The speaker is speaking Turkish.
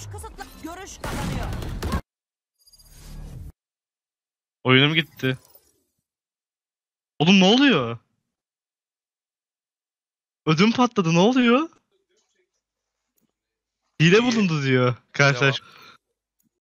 Görüş kısıtlı. Görüş kapanıyor. Oyunum gitti. Oğlum ne oluyor? Ödüm patladı ne oluyor? Hile bulundu diyor karşılaş.